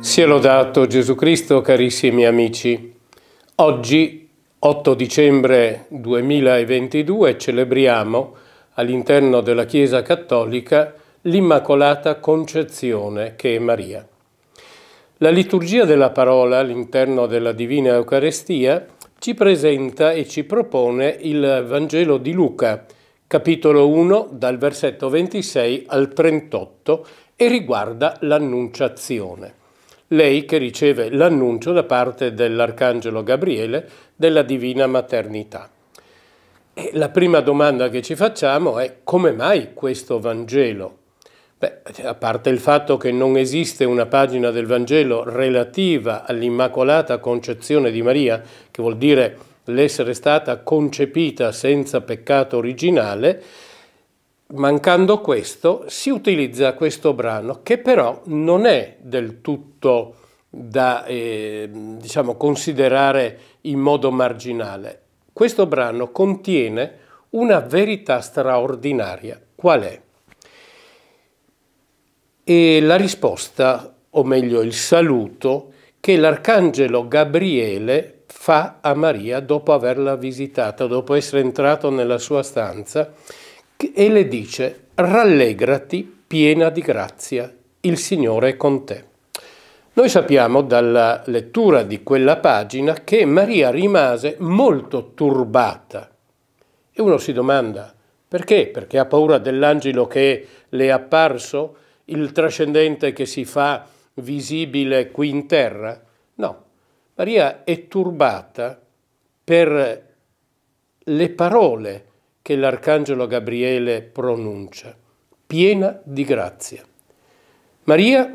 Sia lodato Gesù Cristo, carissimi amici. Oggi, 8 dicembre 2022, celebriamo all'interno della Chiesa Cattolica l'Immacolata Concezione che è Maria. La liturgia della parola all'interno della Divina Eucarestia ci presenta e ci propone il Vangelo di Luca, capitolo 1 dal versetto 26 al 38 e riguarda l'annunciazione. Lei che riceve l'annuncio da parte dell'Arcangelo Gabriele della Divina Maternità. E la prima domanda che ci facciamo è come mai questo Vangelo? Beh, a parte il fatto che non esiste una pagina del Vangelo relativa all'Immacolata Concezione di Maria, che vuol dire l'essere stata concepita senza peccato originale, mancando questo si utilizza questo brano che però non è del tutto da eh, diciamo, considerare in modo marginale. Questo brano contiene una verità straordinaria. Qual è? E la risposta, o meglio il saluto, che l'arcangelo Gabriele fa a Maria dopo averla visitata, dopo essere entrato nella sua stanza, e le dice, rallegrati piena di grazia, il Signore è con te. Noi sappiamo dalla lettura di quella pagina che Maria rimase molto turbata. E uno si domanda, perché? Perché ha paura dell'angelo che le è apparso, il trascendente che si fa visibile qui in terra? No, Maria è turbata per le parole che l'arcangelo Gabriele pronuncia, piena di grazia. Maria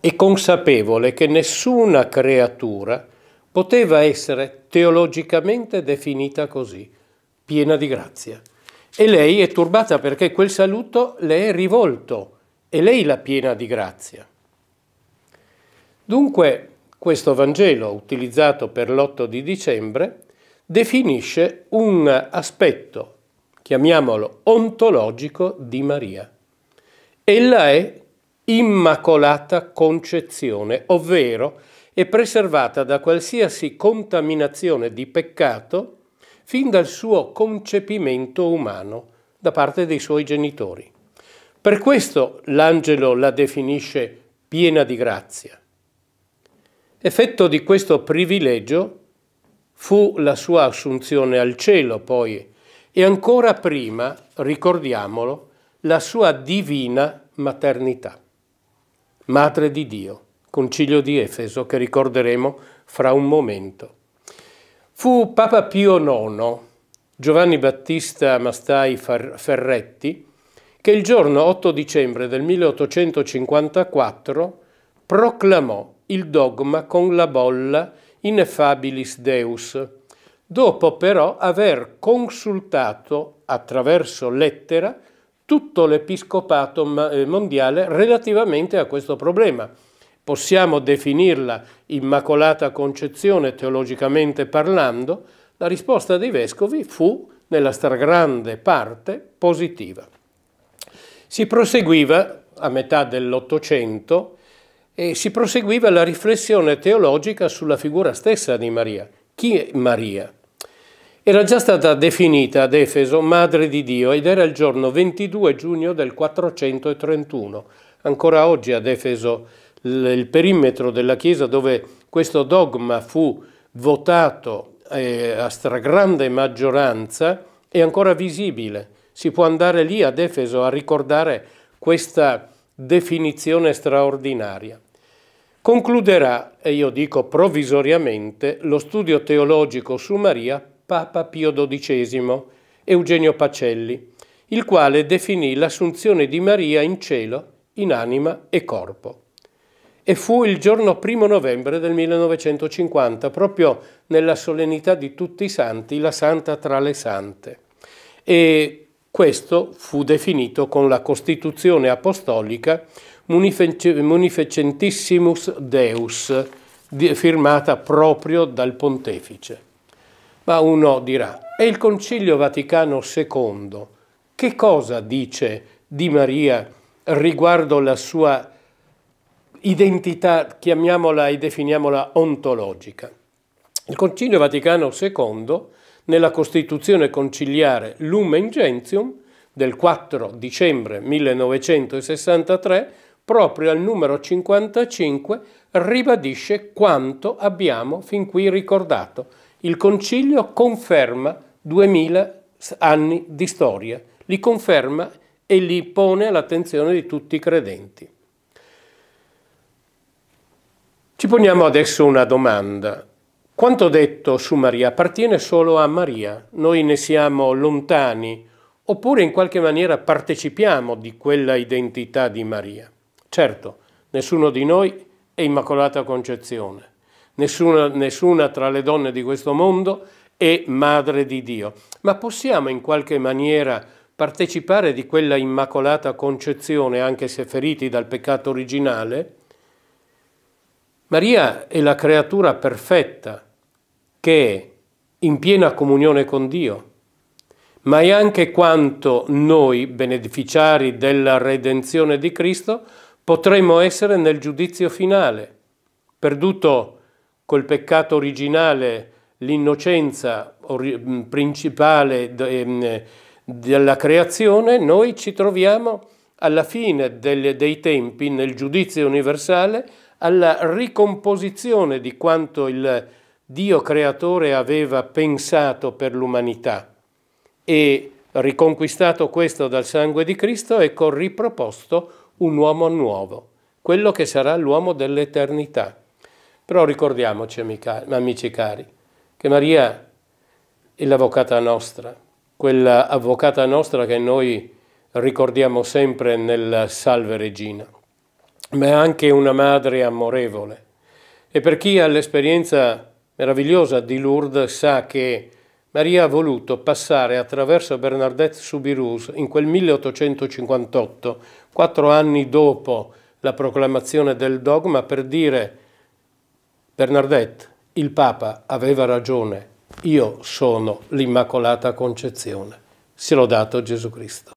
è consapevole che nessuna creatura poteva essere teologicamente definita così, piena di grazia. E lei è turbata perché quel saluto le è rivolto, è lei la piena di grazia. Dunque, questo Vangelo, utilizzato per l'8 di dicembre, definisce un aspetto, chiamiamolo ontologico, di Maria. Ella è immacolata concezione, ovvero è preservata da qualsiasi contaminazione di peccato fin dal suo concepimento umano da parte dei suoi genitori. Per questo l'angelo la definisce piena di grazia. Effetto di questo privilegio fu la sua assunzione al cielo poi e ancora prima, ricordiamolo, la sua divina maternità, madre di Dio, concilio di Efeso che ricorderemo fra un momento. Fu Papa Pio IX, Giovanni Battista Mastai Ferretti, che il giorno 8 dicembre del 1854 proclamò il dogma con la bolla Ineffabilis Deus, dopo però aver consultato attraverso lettera tutto l'episcopato eh, mondiale relativamente a questo problema. Possiamo definirla Immacolata Concezione teologicamente parlando, la risposta dei vescovi fu nella stragrande parte positiva. Si proseguiva a metà dell'Ottocento e si proseguiva la riflessione teologica sulla figura stessa di Maria. Chi è Maria? Era già stata definita ad Efeso Madre di Dio ed era il giorno 22 giugno del 431. Ancora oggi ad Efeso il perimetro della chiesa dove questo dogma fu votato eh, a stragrande maggioranza è ancora visibile. Si può andare lì ad Efeso a ricordare questa definizione straordinaria. Concluderà, e io dico provvisoriamente, lo studio teologico su Maria Papa Pio XII, Eugenio Pacelli, il quale definì l'assunzione di Maria in cielo, in anima e corpo. E fu il giorno primo novembre del 1950, proprio nella solennità di tutti i santi, la santa tra le sante. E questo fu definito con la Costituzione Apostolica Munificentissimus Deus, firmata proprio dal pontefice. Ma uno dirà, e il Concilio Vaticano II che cosa dice Di Maria riguardo la sua identità, chiamiamola e definiamola ontologica? Il Concilio Vaticano II nella Costituzione conciliare Lumen Gentium del 4 dicembre 1963, proprio al numero 55, ribadisce quanto abbiamo fin qui ricordato. Il Concilio conferma 2000 anni di storia, li conferma e li pone all'attenzione di tutti i credenti. Ci poniamo adesso una domanda. Quanto detto su Maria appartiene solo a Maria, noi ne siamo lontani, oppure in qualche maniera partecipiamo di quella identità di Maria. Certo, nessuno di noi è Immacolata Concezione, nessuna, nessuna tra le donne di questo mondo è Madre di Dio, ma possiamo in qualche maniera partecipare di quella Immacolata Concezione, anche se feriti dal peccato originale? Maria è la creatura perfetta che è in piena comunione con Dio, ma è anche quanto noi, beneficiari della redenzione di Cristo, potremmo essere nel giudizio finale, perduto col peccato originale l'innocenza mm, principale mm, della creazione, noi ci troviamo alla fine dei tempi, nel giudizio universale, alla ricomposizione di quanto il Dio creatore aveva pensato per l'umanità e riconquistato questo dal sangue di Cristo ecco riproposto un uomo nuovo, quello che sarà l'uomo dell'eternità. Però ricordiamoci, amici cari, che Maria è l'avvocata nostra, quella avvocata nostra che noi ricordiamo sempre nel Salve Regina ma è anche una madre amorevole. E per chi ha l'esperienza meravigliosa di Lourdes sa che Maria ha voluto passare attraverso Bernadette Soubirous in quel 1858, quattro anni dopo la proclamazione del dogma, per dire Bernadette, il Papa aveva ragione, io sono l'Immacolata Concezione. Se l'ho dato Gesù Cristo.